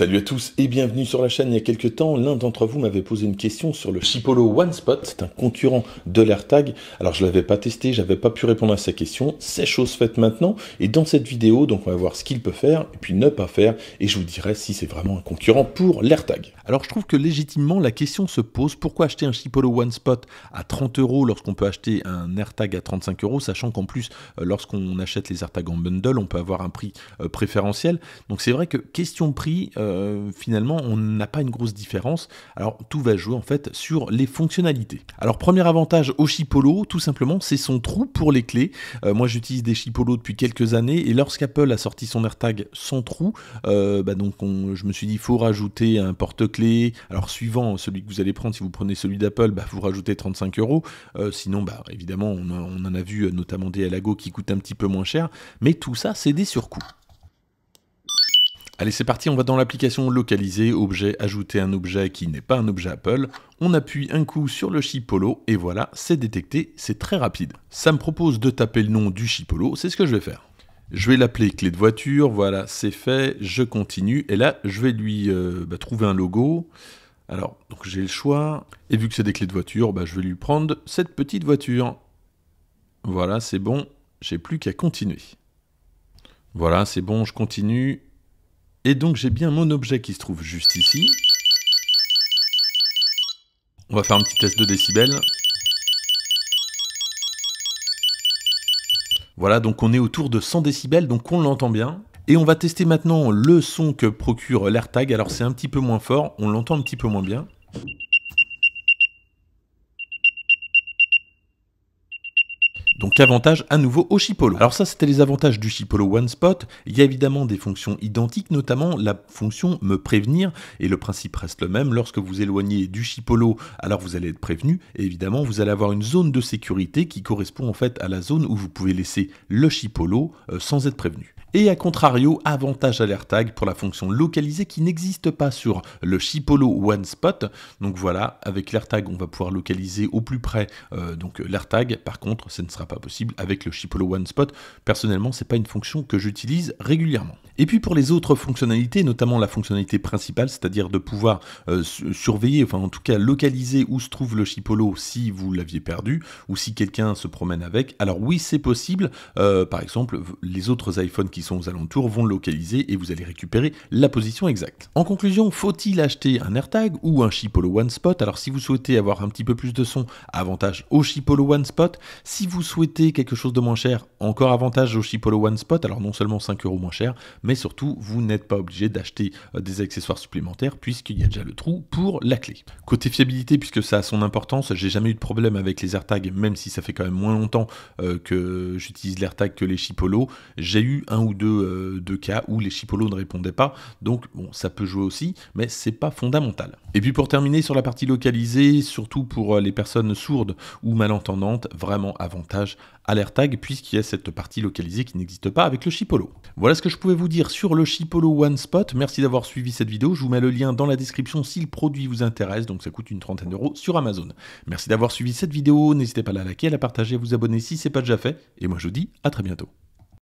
Salut à tous et bienvenue sur la chaîne. Il y a quelques temps, l'un d'entre vous m'avait posé une question sur le Chipolo OneSpot. C'est un concurrent de l'AirTag. Alors je ne l'avais pas testé, je n'avais pas pu répondre à sa question. C'est chose faite maintenant. Et dans cette vidéo, donc on va voir ce qu'il peut faire et puis ne pas faire. Et je vous dirai si c'est vraiment un concurrent pour l'AirTag. Alors je trouve que légitimement la question se pose pourquoi acheter un Chipolo OneSpot à 30 euros lorsqu'on peut acheter un AirTag à 35 euros, sachant qu'en plus euh, lorsqu'on achète les AirTags en bundle, on peut avoir un prix euh, préférentiel. Donc c'est vrai que question prix. Euh, euh, finalement, on n'a pas une grosse différence. Alors, tout va jouer en fait sur les fonctionnalités. Alors, premier avantage au Chipolo, tout simplement, c'est son trou pour les clés. Euh, moi, j'utilise des Chipolo depuis quelques années et lorsqu'Apple a sorti son AirTag sans trou, euh, bah donc je me suis dit, faut rajouter un porte-clés. Alors, suivant celui que vous allez prendre, si vous prenez celui d'Apple, bah, vous rajoutez 35 euros. Sinon, bah, évidemment, on, en a vu notamment des Alago qui coûtent un petit peu moins cher. Mais tout ça, c'est des surcoûts. Allez, c'est parti, on va dans l'application localiser, objet, ajouter un objet qui n'est pas un objet Apple. On appuie un coup sur le chipolo et voilà, c'est détecté, c'est très rapide. Ça me propose de taper le nom du chipolo, c'est ce que je vais faire. Je vais l'appeler clé de voiture, voilà, c'est fait, je continue. Et là, je vais lui euh, bah, trouver un logo. Alors, donc j'ai le choix. Et vu que c'est des clés de voiture, bah, je vais lui prendre cette petite voiture. Voilà, c'est bon, j'ai plus qu'à continuer. Voilà, c'est bon, je continue. Et donc j'ai bien mon objet qui se trouve juste ici. On va faire un petit test de décibels. Voilà, donc on est autour de 100 décibels, donc on l'entend bien. Et on va tester maintenant le son que procure l'AirTag. Alors c'est un petit peu moins fort, on l'entend un petit peu moins bien. Donc avantage à nouveau au Chipolo. Alors ça c'était les avantages du Chipolo One Spot. Il y a évidemment des fonctions identiques, notamment la fonction me prévenir, et le principe reste le même, lorsque vous éloignez du Chipolo, alors vous allez être prévenu, et évidemment vous allez avoir une zone de sécurité qui correspond en fait à la zone où vous pouvez laisser le Chipolo euh, sans être prévenu et à contrario, avantage à l'AirTag pour la fonction localisée qui n'existe pas sur le Chipolo OneSpot. Donc voilà, avec l'AirTag, on va pouvoir localiser au plus près euh, donc l'AirTag. Par contre, ce ne sera pas possible avec le Chipolo OneSpot. Personnellement, ce n'est pas une fonction que j'utilise régulièrement. Et puis pour les autres fonctionnalités, notamment la fonctionnalité principale, c'est-à-dire de pouvoir euh, surveiller, enfin en tout cas localiser où se trouve le Chipolo si vous l'aviez perdu ou si quelqu'un se promène avec. Alors oui, c'est possible. Euh, par exemple, les autres iPhones qui sont aux alentours vont localiser et vous allez récupérer la position exacte. En conclusion, faut-il acheter un AirTag ou un Chipolo One Spot Alors si vous souhaitez avoir un petit peu plus de son, avantage au Chipolo One Spot. Si vous souhaitez quelque chose de moins cher, encore avantage au Chipolo One Spot. Alors non seulement 5 euros moins cher, mais surtout vous n'êtes pas obligé d'acheter euh, des accessoires supplémentaires puisqu'il y a déjà le trou pour la clé. Côté fiabilité, puisque ça a son importance, j'ai jamais eu de problème avec les AirTags, même si ça fait quand même moins longtemps euh, que j'utilise l'AirTag que les Chipolo. J'ai eu un ou ou euh, deux, cas où les chipolos ne répondaient pas, donc bon, ça peut jouer aussi, mais c'est pas fondamental. Et puis pour terminer sur la partie localisée, surtout pour euh, les personnes sourdes ou malentendantes, vraiment avantage à tag puisqu'il y a cette partie localisée qui n'existe pas avec le chipolo. Voilà ce que je pouvais vous dire sur le chipolo spot Merci d'avoir suivi cette vidéo. Je vous mets le lien dans la description si le produit vous intéresse, donc ça coûte une trentaine d'euros sur Amazon. Merci d'avoir suivi cette vidéo. N'hésitez pas à la liker, à la partager, à vous abonner si c'est pas déjà fait. Et moi je vous dis à très bientôt.